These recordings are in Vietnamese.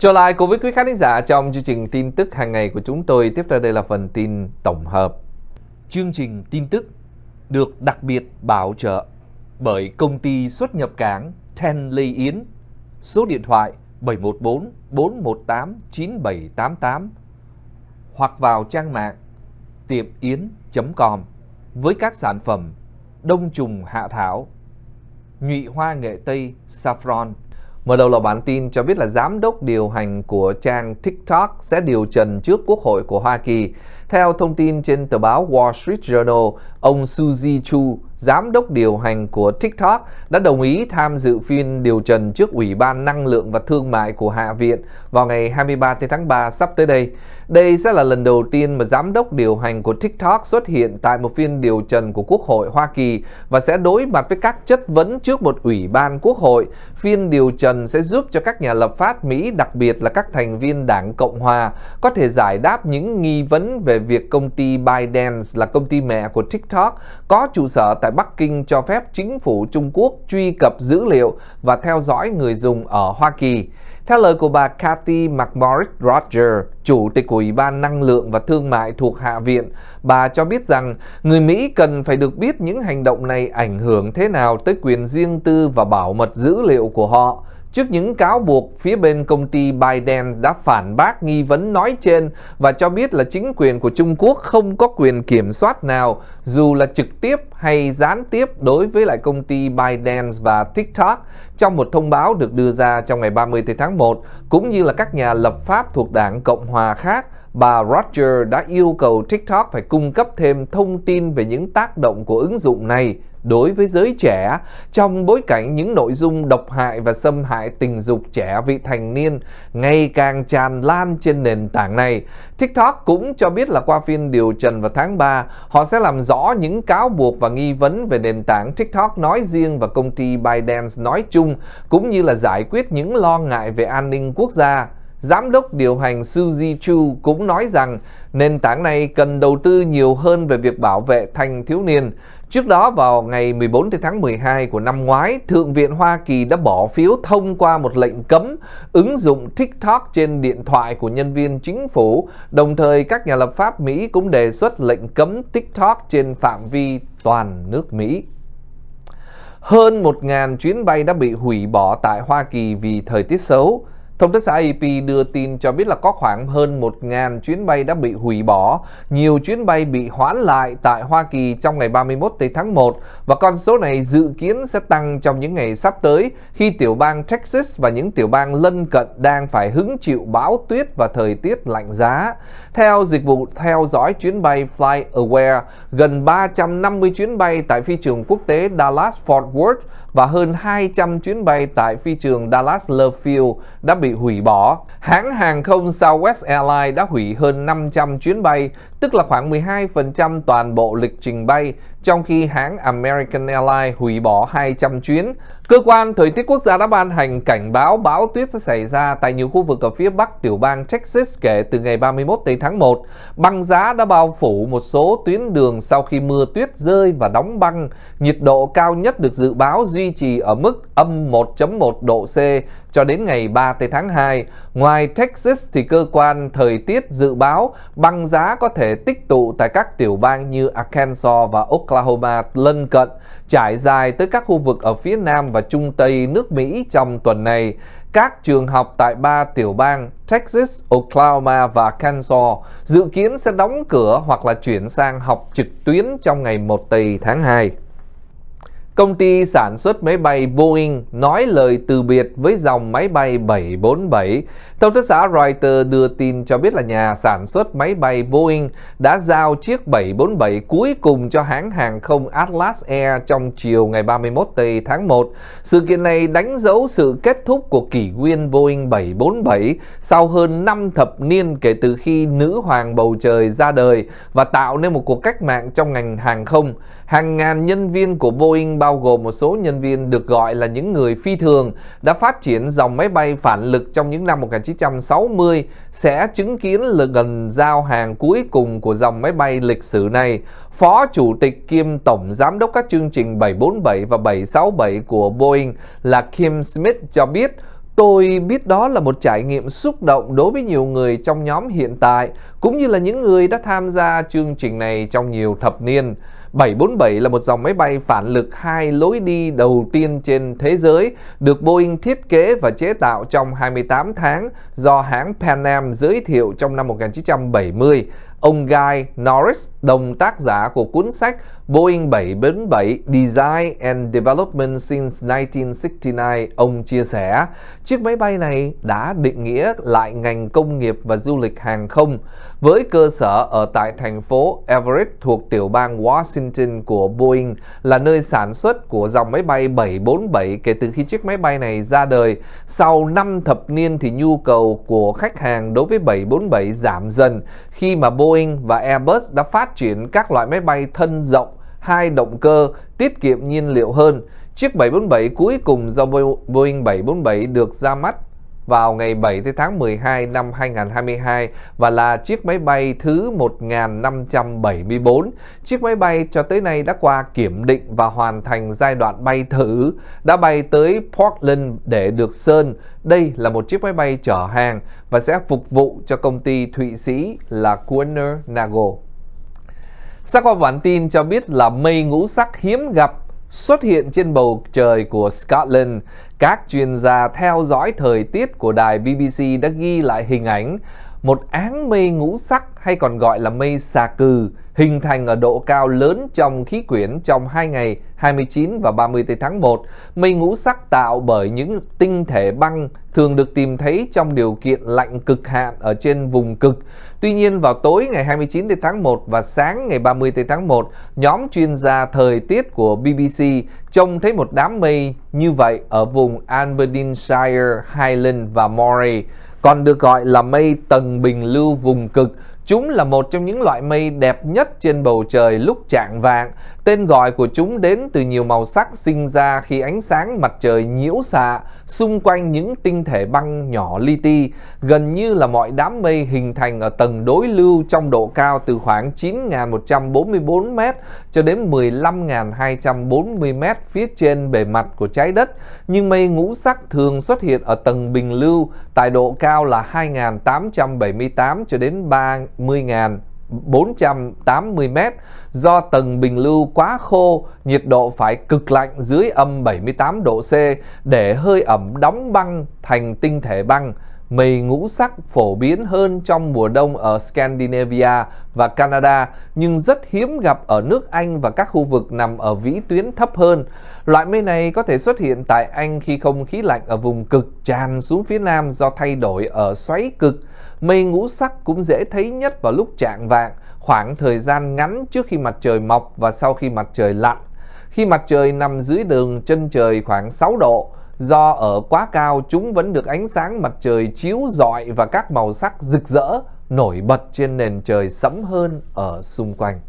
Trở lại cùng với quý khán giả trong chương trình tin tức hàng ngày của chúng tôi. Tiếp theo đây là phần tin tổng hợp. Chương trình tin tức được đặc biệt bảo trợ bởi công ty xuất nhập cảng Ten Lê Yến. Số điện thoại 714 418 9788 hoặc vào trang mạng tiệm yến.com với các sản phẩm đông trùng hạ thảo, nhụy hoa nghệ tây saffron, Mở đầu là bản tin cho biết là giám đốc điều hành của trang TikTok sẽ điều trần trước Quốc hội của Hoa Kỳ. Theo thông tin trên tờ báo Wall Street Journal, ông Suzy Chu, giám đốc điều hành của TikTok, đã đồng ý tham dự phiên điều trần trước Ủy ban Năng lượng và Thương mại của Hạ viện vào ngày 23 tháng 3 sắp tới đây. Đây sẽ là lần đầu tiên mà giám đốc điều hành của TikTok xuất hiện tại một phiên điều trần của Quốc hội Hoa Kỳ và sẽ đối mặt với các chất vấn trước một Ủy ban Quốc hội. Phiên điều trần sẽ giúp cho các nhà lập pháp Mỹ, đặc biệt là các thành viên Đảng Cộng Hòa, có thể giải đáp những nghi vấn về việc công ty ByteDance là công ty mẹ của TikTok có trụ sở tại tại Bắc Kinh cho phép chính phủ Trung Quốc truy cập dữ liệu và theo dõi người dùng ở Hoa Kỳ. Theo lời của bà Kathy McMorris Roger, Chủ tịch của Ủy ban Năng lượng và Thương mại thuộc Hạ viện, bà cho biết rằng người Mỹ cần phải được biết những hành động này ảnh hưởng thế nào tới quyền riêng tư và bảo mật dữ liệu của họ. Trước những cáo buộc, phía bên công ty Biden đã phản bác nghi vấn nói trên và cho biết là chính quyền của Trung Quốc không có quyền kiểm soát nào, dù là trực tiếp hay gián tiếp đối với lại công ty Biden và TikTok trong một thông báo được đưa ra trong ngày 30 tháng 1, cũng như là các nhà lập pháp thuộc đảng Cộng hòa khác bà Roger đã yêu cầu TikTok phải cung cấp thêm thông tin về những tác động của ứng dụng này đối với giới trẻ trong bối cảnh những nội dung độc hại và xâm hại tình dục trẻ vị thành niên ngày càng tràn lan trên nền tảng này. TikTok cũng cho biết là qua phiên điều trần vào tháng 3, họ sẽ làm rõ những cáo buộc và nghi vấn về nền tảng TikTok nói riêng và công ty ByteDance nói chung, cũng như là giải quyết những lo ngại về an ninh quốc gia. Giám đốc điều hành Suzy Chu cũng nói rằng nền tảng này cần đầu tư nhiều hơn về việc bảo vệ thanh thiếu niên. Trước đó vào ngày 14 tháng 12 của năm ngoái, Thượng viện Hoa Kỳ đã bỏ phiếu thông qua một lệnh cấm ứng dụng TikTok trên điện thoại của nhân viên chính phủ. Đồng thời, các nhà lập pháp Mỹ cũng đề xuất lệnh cấm TikTok trên phạm vi toàn nước Mỹ. Hơn 1.000 chuyến bay đã bị hủy bỏ tại Hoa Kỳ vì thời tiết xấu. Thông tấn xã AP đưa tin cho biết là có khoảng hơn 1.000 chuyến bay đã bị hủy bỏ, nhiều chuyến bay bị hoãn lại tại Hoa Kỳ trong ngày 31 tháng 1 và con số này dự kiến sẽ tăng trong những ngày sắp tới khi tiểu bang Texas và những tiểu bang lân cận đang phải hứng chịu bão tuyết và thời tiết lạnh giá. Theo dịch vụ theo dõi chuyến bay FlyAware, gần 350 chuyến bay tại phi trường quốc tế Dallas Fort Worth và hơn 200 chuyến bay tại phi trường Dallas Love Field đã bị bị hủy bỏ. Hãng hàng không Southwest Airlines đã hủy hơn 500 chuyến bay tức là khoảng 12% toàn bộ lịch trình bay, trong khi hãng American Airlines hủy bỏ 200 chuyến. Cơ quan thời tiết quốc gia đã ban hành cảnh báo bão tuyết sẽ xảy ra tại nhiều khu vực ở phía bắc tiểu bang Texas kể từ ngày 31 tháng 1. Băng giá đã bao phủ một số tuyến đường sau khi mưa tuyết rơi và đóng băng. Nhiệt độ cao nhất được dự báo duy trì ở mức âm 1.1 độ C cho đến ngày 3 tháng 2. Ngoài Texas thì cơ quan thời tiết dự báo băng giá có thể tích tụ tại các tiểu bang như Arkansas và Oklahoma lân cận, trải dài tới các khu vực ở phía Nam và Trung Tây nước Mỹ trong tuần này. Các trường học tại ba tiểu bang Texas, Oklahoma và Arkansas dự kiến sẽ đóng cửa hoặc là chuyển sang học trực tuyến trong ngày 1 tây tháng 2. Công ty sản xuất máy bay Boeing nói lời từ biệt với dòng máy bay 747. Thông tấn xã Reuters đưa tin cho biết là nhà sản xuất máy bay Boeing đã giao chiếc 747 cuối cùng cho hãng hàng không Atlas Air trong chiều ngày 31 tháng 1. Sự kiện này đánh dấu sự kết thúc của kỷ nguyên Boeing 747 sau hơn 5 thập niên kể từ khi nữ hoàng bầu trời ra đời và tạo nên một cuộc cách mạng trong ngành hàng không. Hàng ngàn nhân viên của Boeing bao gồm một số nhân viên được gọi là những người phi thường đã phát triển dòng máy bay phản lực trong những năm 1960 sẽ chứng kiến là gần giao hàng cuối cùng của dòng máy bay lịch sử này. Phó Chủ tịch kiêm Tổng Giám đốc các chương trình 747 và 767 của Boeing là Kim Smith cho biết Tôi biết đó là một trải nghiệm xúc động đối với nhiều người trong nhóm hiện tại, cũng như là những người đã tham gia chương trình này trong nhiều thập niên. 747 là một dòng máy bay phản lực hai lối đi đầu tiên trên thế giới, được Boeing thiết kế và chế tạo trong 28 tháng do hãng Pan Am giới thiệu trong năm 1970 ông Guy Norris, đồng tác giả của cuốn sách Boeing 747 Design and Development since 1969, ông chia sẻ, chiếc máy bay này đã định nghĩa lại ngành công nghiệp và du lịch hàng không với cơ sở ở tại thành phố Everett thuộc tiểu bang Washington của Boeing là nơi sản xuất của dòng máy bay 747 kể từ khi chiếc máy bay này ra đời. Sau 5 thập niên thì nhu cầu của khách hàng đối với 747 giảm dần khi mà Boeing Boeing và Airbus đã phát triển các loại máy bay thân rộng, hai động cơ, tiết kiệm nhiên liệu hơn. Chiếc 747 cuối cùng do Boeing 747 được ra mắt vào ngày 7 tháng 12 năm 2022 và là chiếc máy bay thứ 1574. Chiếc máy bay cho tới nay đã qua kiểm định và hoàn thành giai đoạn bay thử, đã bay tới Portland để được sơn. Đây là một chiếc máy bay chở hàng và sẽ phục vụ cho công ty Thụy Sĩ là Kuehner Nagel. Sắc qua bản tin cho biết là mây ngũ sắc hiếm gặp xuất hiện trên bầu trời của Scotland, các chuyên gia theo dõi thời tiết của đài BBC đã ghi lại hình ảnh một áng mây ngũ sắc hay còn gọi là mây xà cừ hình thành ở độ cao lớn trong khí quyển trong hai ngày 29 và 30 tháng 1. Mây ngũ sắc tạo bởi những tinh thể băng thường được tìm thấy trong điều kiện lạnh cực hạn ở trên vùng cực. Tuy nhiên vào tối ngày 29 tháng 1 và sáng ngày 30 tháng 1, nhóm chuyên gia thời tiết của BBC trông thấy một đám mây như vậy ở vùng Aberdeenshire, Highland và Moray còn được gọi là mây tầng bình lưu vùng cực. Chúng là một trong những loại mây đẹp nhất trên bầu trời lúc trạng vạng. Tên gọi của chúng đến từ nhiều màu sắc sinh ra khi ánh sáng mặt trời nhiễu xạ xung quanh những tinh thể băng nhỏ li ti, gần như là mọi đám mây hình thành ở tầng đối lưu trong độ cao từ khoảng 9.144m cho đến 15.240m phía trên bề mặt của trái đất, nhưng mây ngũ sắc thường xuất hiện ở tầng bình lưu tại độ cao là 2.878 cho đến 30.000 480 m do tầng bình lưu quá khô, nhiệt độ phải cực lạnh dưới âm 78 độ C để hơi ẩm đóng băng thành tinh thể băng Mây ngũ sắc phổ biến hơn trong mùa đông ở Scandinavia và Canada nhưng rất hiếm gặp ở nước Anh và các khu vực nằm ở vĩ tuyến thấp hơn. Loại mây này có thể xuất hiện tại Anh khi không khí lạnh ở vùng cực tràn xuống phía nam do thay đổi ở xoáy cực. Mây ngũ sắc cũng dễ thấy nhất vào lúc trạng vạng, khoảng thời gian ngắn trước khi mặt trời mọc và sau khi mặt trời lặn. Khi mặt trời nằm dưới đường chân trời khoảng 6 độ, Do ở quá cao chúng vẫn được ánh sáng mặt trời chiếu rọi và các màu sắc rực rỡ nổi bật trên nền trời sẫm hơn ở xung quanh.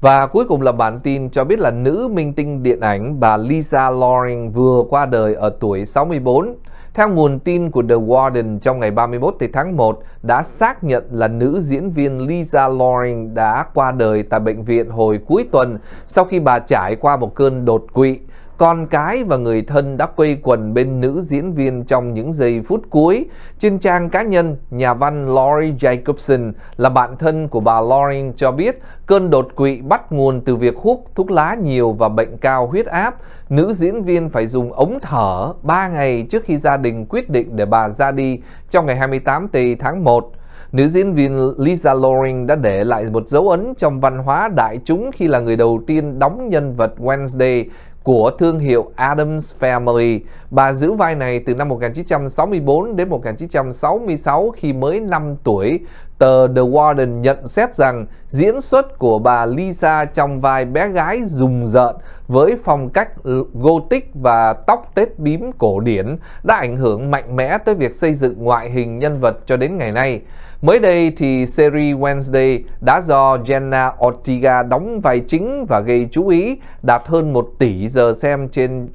Và cuối cùng là bản tin cho biết là nữ minh tinh điện ảnh bà Lisa Loring vừa qua đời ở tuổi 64. Theo nguồn tin của The Warden trong ngày 31 tháng 1 đã xác nhận là nữ diễn viên Lisa Loring đã qua đời tại bệnh viện hồi cuối tuần sau khi bà trải qua một cơn đột quỵ con cái và người thân đã quây quần bên nữ diễn viên trong những giây phút cuối. Trên trang cá nhân, nhà văn Laurie Jacobson là bạn thân của bà Lauren cho biết cơn đột quỵ bắt nguồn từ việc hút thuốc lá nhiều và bệnh cao huyết áp. Nữ diễn viên phải dùng ống thở 3 ngày trước khi gia đình quyết định để bà ra đi trong ngày 28 tháng 1. Nữ diễn viên Lisa Loring đã để lại một dấu ấn trong văn hóa đại chúng khi là người đầu tiên đóng nhân vật Wednesday của thương hiệu Adams Family. Bà giữ vai này từ năm 1964 đến 1966 khi mới 5 tuổi. Tờ The Warden nhận xét rằng diễn xuất của bà Lisa trong vai bé gái rùng rợn với phong cách gothic và tóc tết bím cổ điển đã ảnh hưởng mạnh mẽ tới việc xây dựng ngoại hình nhân vật cho đến ngày nay. Mới đây thì series Wednesday đã do Jenna Ortega đóng vai chính và gây chú ý đạt hơn 1 tỷ giờ xem trên uh,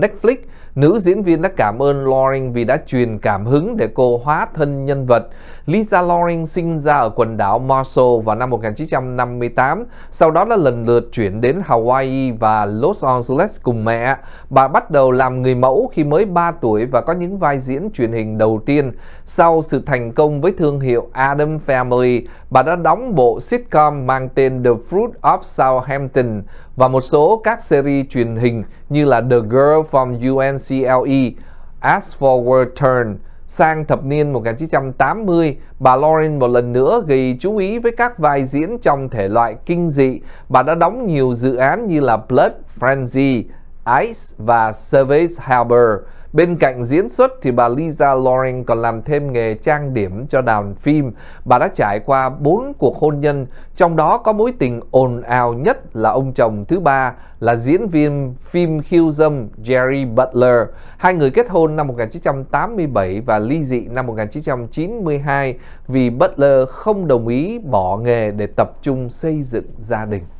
Netflix Nữ diễn viên đã cảm ơn Loring vì đã truyền cảm hứng để cô hóa thân nhân vật. Lisa Loring sinh ra ở quần đảo Marshall vào năm 1958, sau đó là lần lượt chuyển đến Hawaii và Los Angeles cùng mẹ. Bà bắt đầu làm người mẫu khi mới 3 tuổi và có những vai diễn truyền hình đầu tiên. Sau sự thành công với thương hiệu Adam Family, bà đã đóng bộ sitcom mang tên The Fruit of Southampton và một số các series truyền hình như là The Girl from UNCLE, As Forward Turn. Sang thập niên 1980, bà Lauren một lần nữa gây chú ý với các vai diễn trong thể loại kinh dị. Bà đã đóng nhiều dự án như là Blood Frenzy, Ice và Savage Harbor. Bên cạnh diễn xuất thì bà Lisa Loring còn làm thêm nghề trang điểm cho đoàn phim. Bà đã trải qua 4 cuộc hôn nhân, trong đó có mối tình ồn ào nhất là ông chồng thứ ba là diễn viên phim khiêu dâm Jerry Butler. Hai người kết hôn năm 1987 và ly dị năm 1992 vì Butler không đồng ý bỏ nghề để tập trung xây dựng gia đình.